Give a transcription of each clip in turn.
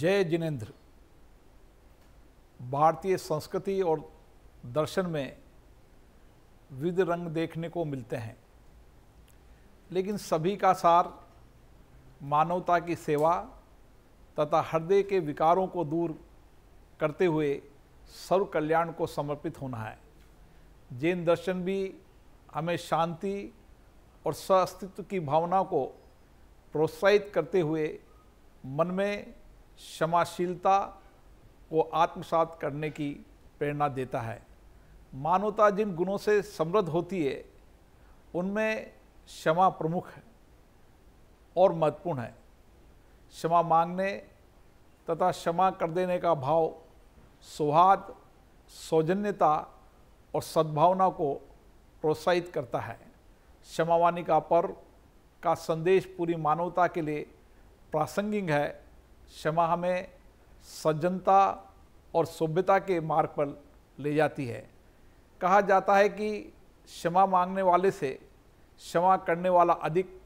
जय जिनेन्द्र भारतीय संस्कृति और दर्शन में विविध रंग देखने को मिलते हैं लेकिन सभी का सार मानवता की सेवा तथा हृदय के विकारों को दूर करते हुए सर्व कल्याण को समर्पित होना है जैन दर्शन भी हमें शांति और सअस्तित्व की भावना को प्रोत्साहित करते हुए मन में क्षमाशीलता को आत्मसात करने की प्रेरणा देता है मानवता जिन गुणों से समृद्ध होती है उनमें क्षमा प्रमुख है और महत्वपूर्ण है क्षमा मांगने तथा क्षमा कर देने का भाव सौहार्द सौजन्यता और सद्भावना को प्रोत्साहित करता है क्षमावानी का पर्व का संदेश पूरी मानवता के लिए प्रासंगिक है क्षमा हमें सज्जनता और सभ्यता के मार्ग पर ले जाती है कहा जाता है कि क्षमा मांगने वाले से क्षमा करने वाला अधिक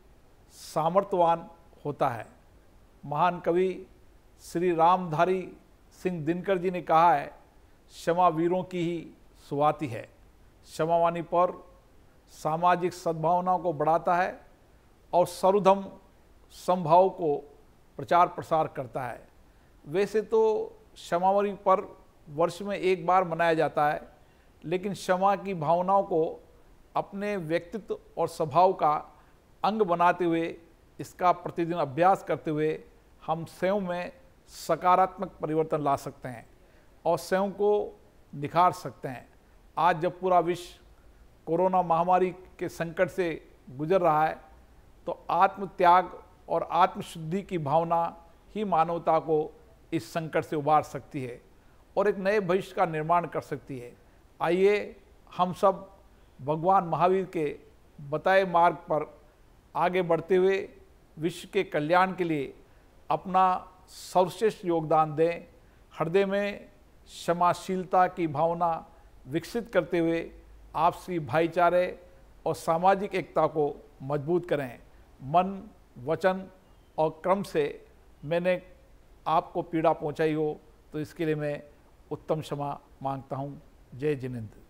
सामर्थ्यवान होता है महान कवि श्री रामधारी सिंह दिनकर जी ने कहा है क्षमा वीरों की ही सुवाती है क्षमावानी पर सामाजिक सद्भावनाओं को बढ़ाता है और सर्वधम संभाव को प्रचार प्रसार करता है वैसे तो क्षमावरी पर्व वर्ष में एक बार मनाया जाता है लेकिन क्षमा की भावनाओं को अपने व्यक्तित्व और स्वभाव का अंग बनाते हुए इसका प्रतिदिन अभ्यास करते हुए हम स्वयं में सकारात्मक परिवर्तन ला सकते हैं और स्वयं को निखार सकते हैं आज जब पूरा विश्व कोरोना महामारी के संकट से गुजर रहा है तो आत्मत्याग और आत्मशुद्धि की भावना ही मानवता को इस संकट से उबार सकती है और एक नए भविष्य का निर्माण कर सकती है आइए हम सब भगवान महावीर के बताए मार्ग पर आगे बढ़ते हुए विश्व के कल्याण के लिए अपना सर्वश्रेष्ठ योगदान दें हृदय में क्षमाशीलता की भावना विकसित करते हुए आपसी भाईचारे और सामाजिक एकता को मजबूत करें मन वचन और क्रम से मैंने आपको पीड़ा पहुंचाई हो तो इसके लिए मैं उत्तम क्षमा मांगता हूँ जय जिनेन्द्र